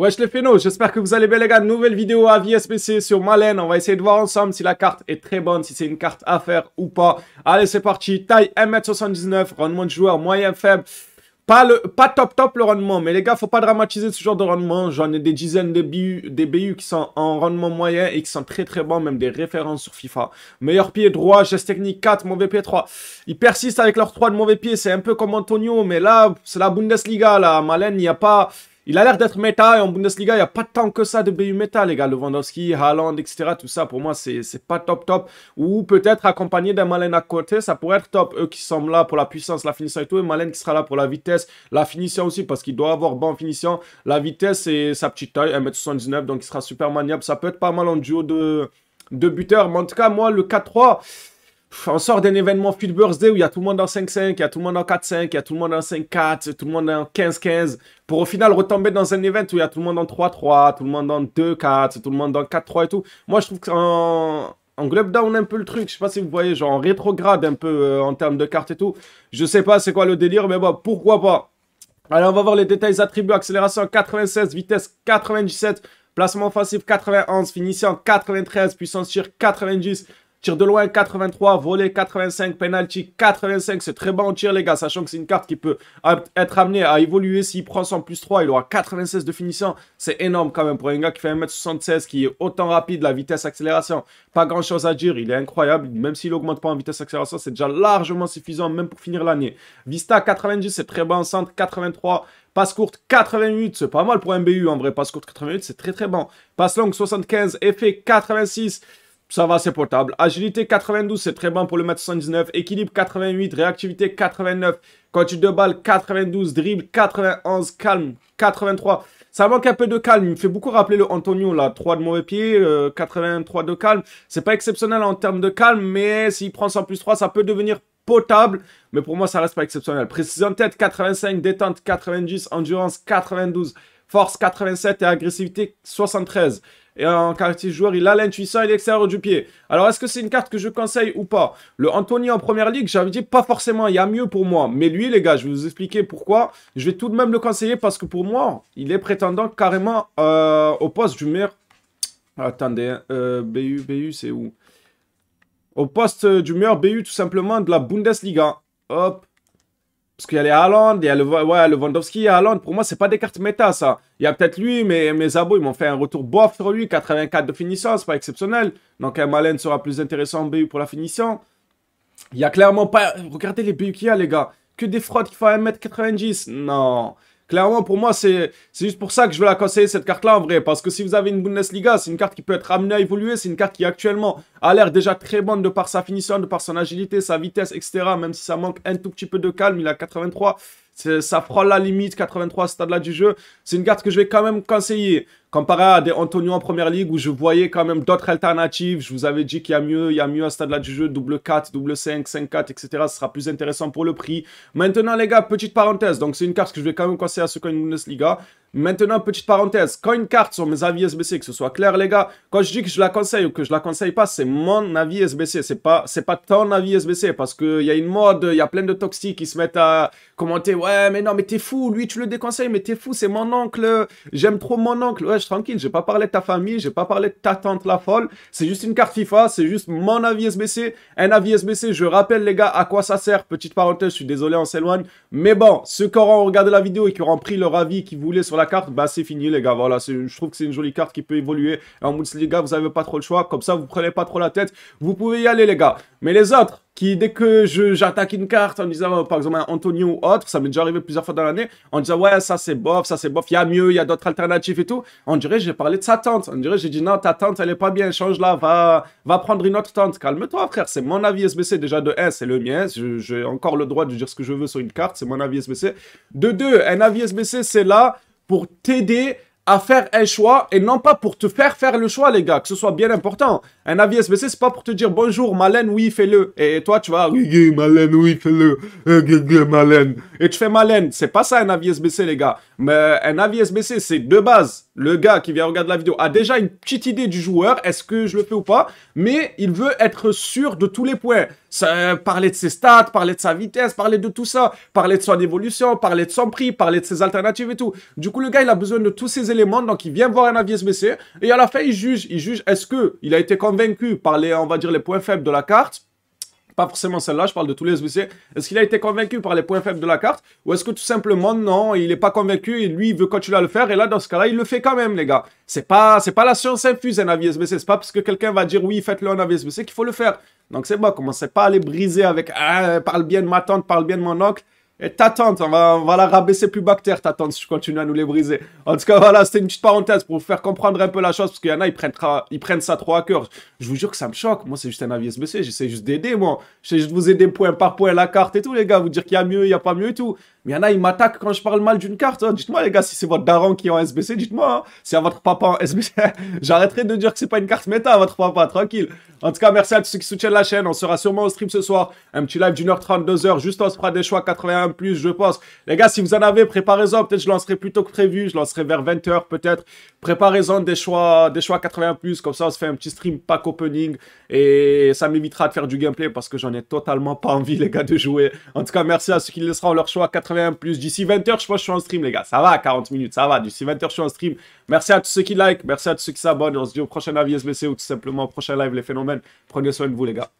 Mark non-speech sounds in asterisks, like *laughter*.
Wesh les phénos, j'espère que vous allez bien les gars, nouvelle vidéo à VSPC sur Malen, on va essayer de voir ensemble si la carte est très bonne, si c'est une carte à faire ou pas. Allez c'est parti, taille 1m79, rendement de joueur moyen faible, pas, le, pas top top le rendement, mais les gars faut pas dramatiser ce genre de rendement, j'en ai des dizaines de BU, des BU qui sont en rendement moyen et qui sont très très bons, même des références sur FIFA. Meilleur pied droit, geste technique 4, mauvais pied 3, ils persistent avec leurs 3 de mauvais pied, c'est un peu comme Antonio, mais là c'est la Bundesliga là, Malen il n'y a pas... Il a l'air d'être méta et en Bundesliga, il n'y a pas tant que ça de BU méta, les gars. Lewandowski, Haaland, etc. Tout ça, pour moi, c'est pas top top. Ou peut-être accompagné d'un Malen à côté, ça pourrait être top. Eux qui sont là pour la puissance, la finition et tout. Et Malen qui sera là pour la vitesse, la finition aussi, parce qu'il doit avoir bon finition. La vitesse et sa petite taille, 1m79, donc il sera super maniable. Ça peut être pas mal en duo de, buteur. buteurs. Mais en tout cas, moi, le 4-3 on sort d'un événement Field Birthday où il y a tout le monde en 5-5, il y a tout le monde en 4-5, il y a tout le monde en 5-4, tout le monde en 15-15, pour au final retomber dans un événement où il y a tout le monde en 3-3, tout le monde en 2-4, tout le monde en 4-3 et tout. Moi, je trouve qu'en on globe down un peu le truc, je sais pas si vous voyez, genre on rétrograde un peu euh, en termes de cartes et tout. Je sais pas c'est quoi le délire, mais bon, pourquoi pas. Allez, on va voir les détails attributs, accélération 96, vitesse 97, placement offensif 91, finition 93, puissance sur 90, Tir de loin 83, volé, 85, penalty 85, c'est très bon tir les gars, sachant que c'est une carte qui peut être amenée à évoluer. S'il prend son plus 3, il aura 96 de finition, C'est énorme quand même pour un gars qui fait 1m76, qui est autant rapide, la vitesse accélération, pas grand chose à dire, il est incroyable. Même s'il augmente pas en vitesse accélération, c'est déjà largement suffisant même pour finir l'année. Vista 90, c'est très bon centre, 83, Passe courte 88, c'est pas mal pour un BU en vrai. Passe courte 88, c'est très très bon. Passe longue 75, effet 86. Ça va, c'est portable. Agilité 92, c'est très bon pour le mètre 119. Équilibre 88, réactivité 89. Quantité de balle 92, dribble 91, calme 83. Ça manque un peu de calme. Il me fait beaucoup rappeler le Antonio là. 3 de mauvais pied, 83 euh, de calme. C'est pas exceptionnel en termes de calme, mais s'il prend 100 plus 3, ça peut devenir potable, mais pour moi, ça reste pas exceptionnel. Précision tête, 85, détente, 90, endurance, 92, force, 87 et agressivité, 73 et en quartier joueur, il a l'intuition et l'extérieur du pied. Alors, est-ce que c'est une carte que je conseille ou pas Le Anthony en première ligue, j'avais dit pas forcément, il y a mieux pour moi. Mais lui, les gars, je vais vous expliquer pourquoi. Je vais tout de même le conseiller parce que pour moi, il est prétendant carrément euh, au poste du meilleur. Attendez, hein, euh, BU, BU, c'est où Au poste du meilleur BU, tout simplement, de la Bundesliga. Hop, parce qu'il y a les Haaland, il y a le, ouais, le a Haaland. Pour moi, c'est pas des cartes méta, ça. Il y a peut-être lui, mais mes abos, ils m'ont fait un retour bof sur lui. 84 de finition, c'est pas exceptionnel. Donc, un Malen sera plus intéressant en BU pour la finition. Il y a clairement pas. Regardez les BU qu'il y a, les gars. Que des fraudes qui font 1m90. Non. Clairement, pour moi, c'est juste pour ça que je veux la conseiller, cette carte-là, en vrai. Parce que si vous avez une Bundesliga, c'est une carte qui peut être amenée à évoluer. C'est une carte qui, actuellement, a l'air déjà très bonne de par sa finition, de par son agilité, sa vitesse, etc. Même si ça manque un tout petit peu de calme, il a 83. Ça fera la limite, 83 à stade-là du jeu. C'est une carte que je vais quand même conseiller. Comparé à des Antonio en première ligue où je voyais quand même d'autres alternatives. Je vous avais dit qu'il y a mieux, il y a mieux à stade-là du jeu. Double 4, double 5, 5 4, etc. Ce sera plus intéressant pour le prix. Maintenant, les gars, petite parenthèse. Donc, c'est une carte que je vais quand même conseiller à ceux qui ont une Bundesliga. Maintenant, petite parenthèse, quand une carte sur mes avis SBC, que ce soit clair les gars, quand je dis que je la conseille ou que je la conseille pas, c'est mon avis SBC, c'est pas, c'est pas ton avis SBC, parce qu'il y a une mode, il y a plein de toxiques qui se mettent à commenter, ouais mais non mais t'es fou, lui tu le déconseilles, mais t'es fou, c'est mon oncle, j'aime trop mon oncle, ouais je tranquille, j'ai pas parlé de ta famille, j'ai pas parlé de ta tante la folle, c'est juste une carte FIFA, c'est juste mon avis SBC, un avis SBC, je rappelle les gars à quoi ça sert, petite parenthèse, je suis désolé on s'éloigne, mais bon, ceux qui auront regardé la vidéo et qui auront pris leur avis, qui voulaient la carte, bah c'est fini les gars. Voilà, je trouve que c'est une jolie carte qui peut évoluer. En Bundesliga, vous n'avez pas trop le choix. Comme ça, vous prenez pas trop la tête. Vous pouvez y aller les gars. Mais les autres, qui dès que j'attaque une carte en disant par exemple un Antonio autre, ça m'est déjà arrivé plusieurs fois dans l'année, en disant ouais ça c'est bof, ça c'est bof, il y a mieux, il y a d'autres alternatives et tout, on dirait j'ai parlé de sa tante, on dirait j'ai dit non ta tante elle est pas bien, change là, va, va prendre une autre tante, calme-toi frère, c'est mon avis SBC déjà de 1 c'est le mien, j'ai encore le droit de dire ce que je veux sur une carte, c'est mon avis SBC, de deux un avis SBC c'est là pour t'aider à faire un choix et non pas pour te faire faire le choix, les gars, que ce soit bien important. Un avis SBC, c'est pas pour te dire bonjour, Malène, oui, fais-le. Et toi, tu vas, Malène, oui, fais-le. Euh, Malène. Et tu fais Malène. C'est pas ça un avis SBC, les gars. Mais un avis SBC, c'est de base. Le gars qui vient regarder la vidéo a déjà une petite idée du joueur, est-ce que je le fais ou pas, mais il veut être sûr de tous les points. Euh, parler de ses stats, parler de sa vitesse, parler de tout ça, parler de son évolution, parler de son prix, parler de ses alternatives et tout. Du coup, le gars, il a besoin de tous ces éléments, donc il vient voir un avis SBC et à la fin, il juge. Il juge est-ce que il a été convaincu par on va dire, les points faibles de la carte pas forcément celle-là, je parle de tous les SBC. Est-ce qu'il a été convaincu par les points faibles de la carte Ou est-ce que tout simplement, non, il n'est pas convaincu et lui, il veut continuer à le faire Et là, dans ce cas-là, il le fait quand même, les gars. C'est pas, c'est pas la science infuse, un avis SBC. C'est pas parce que quelqu'un va dire oui, faites-le en avis SBC qu'il faut le faire. Donc c'est bon, commencez pas à les briser avec hein, parle bien de ma tante, parle bien de mon oncle ». Et ta tante, on va, on va la rabaisser plus bactère si tu continue à nous les briser. En tout cas, voilà, c'était une petite parenthèse pour vous faire comprendre un peu la chose, parce qu'il y en a, ils prennent, ils prennent ça trop à cœur. Je vous jure que ça me choque. Moi, c'est juste un avis SBC, j'essaie juste d'aider, moi. J'essaie juste de vous aider point par point la carte et tout, les gars, vous dire qu'il y a mieux, il n'y a pas mieux et tout il y en a, ils m'attaquent quand je parle mal d'une carte. Hein. Dites-moi, les gars, si c'est votre daron qui est en SBC, dites-moi. Hein. C'est à votre papa en SBC. *laughs* J'arrêterai de dire que c'est pas une carte méta à votre papa, tranquille. En tout cas, merci à tous ceux qui soutiennent la chaîne. On sera sûrement au stream ce soir. Un petit live d'une heure 32 heures. Juste, on se fera des choix 81 plus, je pense. Les gars, si vous en avez, préparez-en. Peut-être je lancerai plus tôt que prévu. Je lancerai vers 20 h peut-être. Préparez-en des choix, des choix 81 Comme ça, on se fait un petit stream pack opening. Et ça m'évitera de faire du gameplay parce que j'en ai totalement pas envie, les gars, de jouer. En tout cas, merci à ceux qui laisseront leur choix 81 plus. D'ici 20h, je crois que je suis en stream, les gars. Ça va, 40 minutes, ça va. D'ici 20h, je suis en stream. Merci à tous ceux qui like, merci à tous ceux qui s'abonnent. On se dit au prochain avis SBC ou tout simplement au prochain live, les phénomènes. Prenez soin de vous, les gars.